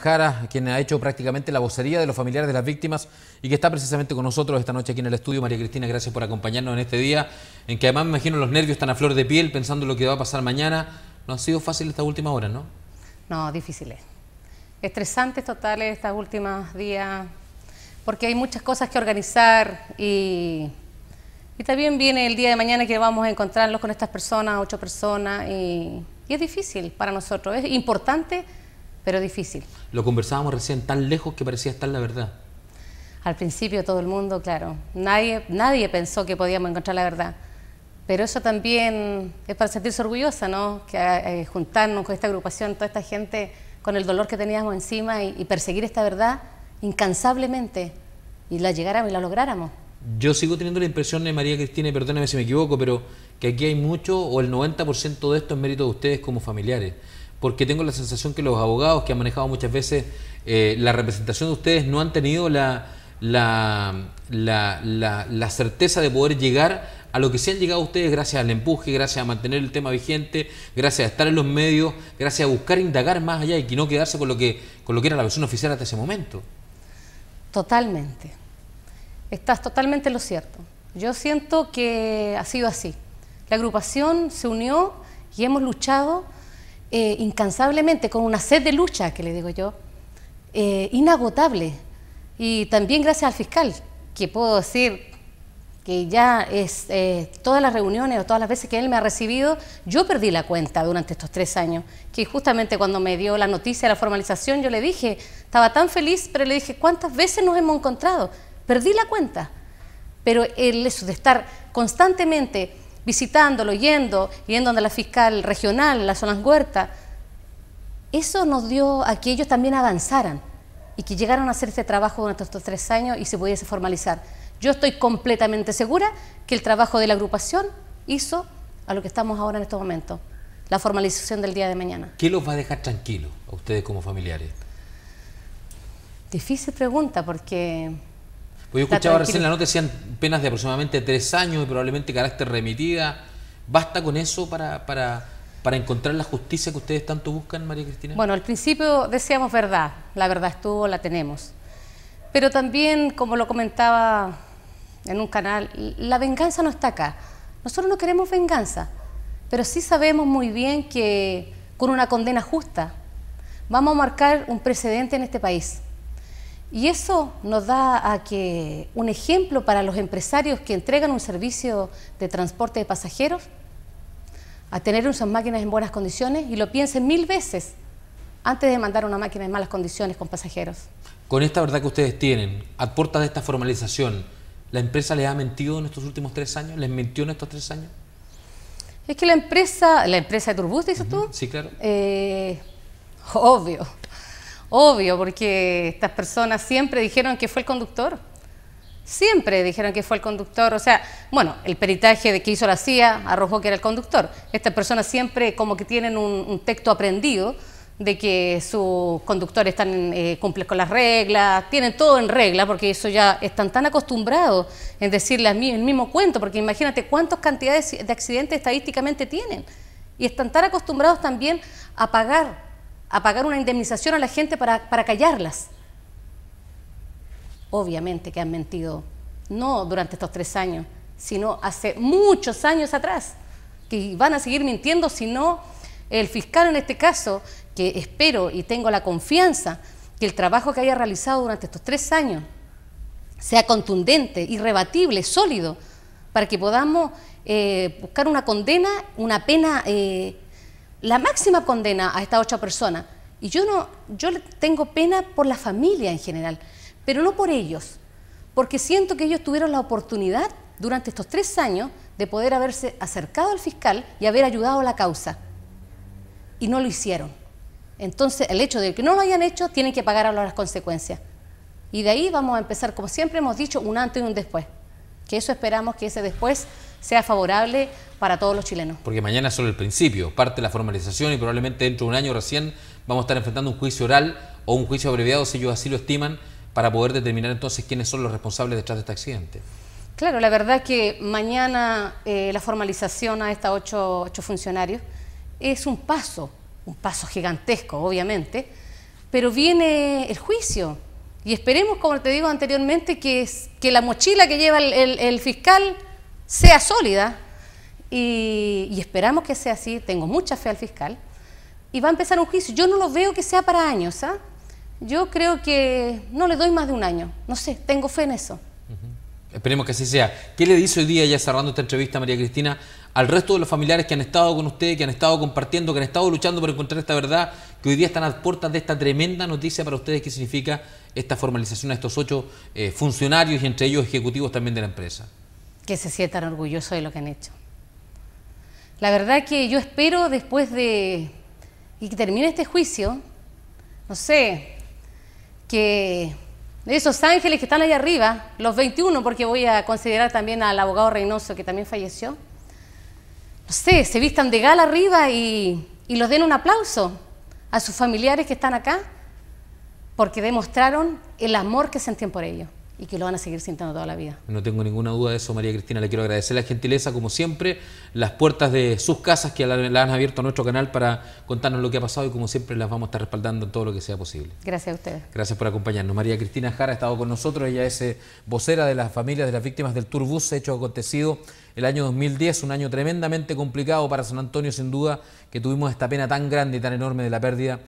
Jara, quien ha hecho prácticamente la vocería de los familiares de las víctimas y que está precisamente con nosotros esta noche aquí en el estudio. María Cristina, gracias por acompañarnos en este día, en que además me imagino los nervios están a flor de piel pensando lo que va a pasar mañana. No ha sido fácil estas últimas horas, ¿no? No, difíciles. Estresantes totales estas últimas días, porque hay muchas cosas que organizar y, también viene el día de mañana que vamos a encontrarnos con estas personas, ocho personas, y, y es difícil para nosotros. Es importante pero difícil. Lo conversábamos recién, tan lejos que parecía estar la verdad. Al principio todo el mundo, claro, nadie, nadie pensó que podíamos encontrar la verdad. Pero eso también es para sentirse orgullosa, ¿no? Que eh, juntarnos con esta agrupación, toda esta gente, con el dolor que teníamos encima y, perseguir esta verdad incansablemente y la llegáramos y la lográramos. Yo sigo teniendo la impresión, de eh, María Cristina, y perdóname si me equivoco, pero que aquí hay mucho o el 90% de esto es mérito de ustedes como familiares porque tengo la sensación que los abogados que han manejado muchas veces eh, la representación de ustedes no han tenido la, la, la, la, certeza de poder llegar a lo que se han llegado ustedes gracias al empuje, gracias a mantener el tema vigente, gracias a estar en los medios, gracias a buscar indagar más allá y no quedarse con lo que, con lo que era la versión oficial hasta ese momento. Totalmente. Estás totalmente lo cierto. Yo siento que ha sido así. La agrupación se unió y hemos luchado eh, incansablemente, con una sed de lucha, que le digo yo, eh, inagotable. Y también gracias al fiscal, que puedo decir que ya es eh, todas las reuniones o todas las veces que él me ha recibido, yo perdí la cuenta durante estos tres años, que justamente cuando me dio la noticia de la formalización, yo le dije, estaba tan feliz, pero le dije, ¿cuántas veces nos hemos encontrado? Perdí la cuenta. Pero el eso de estar constantemente visitándolo, yendo, yendo a la fiscal regional, las zonas huertas. Eso nos dio a que ellos también avanzaran y que llegaran a hacer este trabajo durante estos tres años y se pudiese formalizar. Yo estoy completamente segura que el trabajo de la agrupación hizo a lo que estamos ahora en estos momentos, la formalización del día de mañana. ¿Qué los va a dejar tranquilos a ustedes como familiares? Difícil pregunta porque pues yo escuchaba recién la nota, sean penas de aproximadamente tres años y probablemente carácter remitida. ¿Basta con eso para, para encontrar la justicia que ustedes tanto buscan, María Cristina? Bueno, al principio decíamos verdad, la verdad estuvo, la tenemos. Pero también, como lo comentaba en un canal, la venganza no está acá. Nosotros no queremos venganza, pero sí sabemos muy bien que con una condena justa vamos a marcar un precedente en este país. Y eso nos da a que un ejemplo para los empresarios que entregan un servicio de transporte de pasajeros, a tener sus máquinas en buenas condiciones y lo piensen mil veces antes de mandar una máquina en malas condiciones con pasajeros. Con esta verdad que ustedes tienen, a de esta formalización, ¿la empresa les ha mentido en estos últimos tres años? ¿Les mintió en estos tres años? Es que la empresa, la empresa de Turbus, dices tú. Sí, claro. Eh, obvio Obvio, porque estas personas siempre dijeron que fue el conductor. Siempre dijeron que fue el conductor. O sea, bueno, el peritaje de que hizo la CIA arrojó que era el conductor. Estas personas siempre como que tienen un, texto aprendido de que sus conductores están eh, cumplen con las reglas, tienen todo en regla, porque eso ya están tan acostumbrados en decir el mismo cuento, porque imagínate cuántas cantidades de accidentes estadísticamente tienen. Y están tan acostumbrados también a pagar a pagar una indemnización a la gente para, callarlas. Obviamente que han mentido, no durante estos tres años, sino hace muchos años atrás, que van a seguir mintiendo si no el fiscal en este caso, que espero y tengo la confianza que el trabajo que haya realizado durante estos tres años sea contundente, irrebatible, sólido, para que podamos eh, buscar una condena, una pena eh, la máxima condena a estas ocho personas. Y yo no, yo tengo pena por la familia en general, pero no por ellos, porque siento que ellos tuvieron la oportunidad durante estos tres años de poder haberse acercado al fiscal y haber ayudado a la causa. Y no lo hicieron. Entonces, el hecho de que no lo hayan hecho, tienen que pagar ahora las consecuencias. Y de ahí vamos a empezar, como siempre hemos dicho, un antes y un después. Que eso esperamos que ese después sea favorable para todos los chilenos. Porque mañana es solo el principio, parte de la formalización y probablemente dentro de un año recién vamos a estar enfrentando un juicio oral o un juicio abreviado, si ellos así lo estiman, para poder determinar entonces quiénes son los responsables detrás de este accidente. Claro, la verdad es que mañana eh, la formalización a estos ocho, funcionarios es un paso, un paso gigantesco, obviamente, pero viene el juicio. Y esperemos, como te digo anteriormente, que, que la mochila que lleva el, el fiscal sea sólida y, esperamos que sea así, tengo mucha fe al fiscal, y va a empezar un juicio. Yo no lo veo que sea para años, ¿ah? Yo creo que no le doy más de un año, no sé, tengo fe en eso. Esperemos que así sea. ¿Qué le dice hoy día, ya cerrando esta entrevista, María Cristina, al resto de los familiares que han estado con usted, que han estado compartiendo, que han estado luchando por encontrar esta verdad, que hoy día están a puertas de esta tremenda noticia para ustedes que significa esta formalización a estos ocho eh, funcionarios y entre ellos ejecutivos también de la empresa? que se sientan orgullosos de lo que han hecho. La verdad que yo espero después de y que termine este juicio, no sé, que esos ángeles que están allá arriba, los 21, porque voy a considerar también al abogado Reynoso que también falleció, no sé, se vistan de gala arriba y, y los den un aplauso a sus familiares que están acá, porque demostraron el amor que sentían por ellos y que lo van a seguir sintiendo toda la vida. No tengo ninguna duda de eso, María Cristina. Le quiero agradecer la gentileza, como siempre, las puertas de sus casas que la, han abierto a nuestro canal para contarnos lo que ha pasado y como siempre las vamos a estar respaldando en todo lo que sea posible. Gracias a ustedes. Gracias por acompañarnos. María Cristina Jara ha estado con nosotros, ella es eh, vocera de las familias de las víctimas del Turbus, hecho acontecido el año 2010, un año tremendamente complicado para San Antonio, sin duda, que tuvimos esta pena tan grande y tan enorme de la pérdida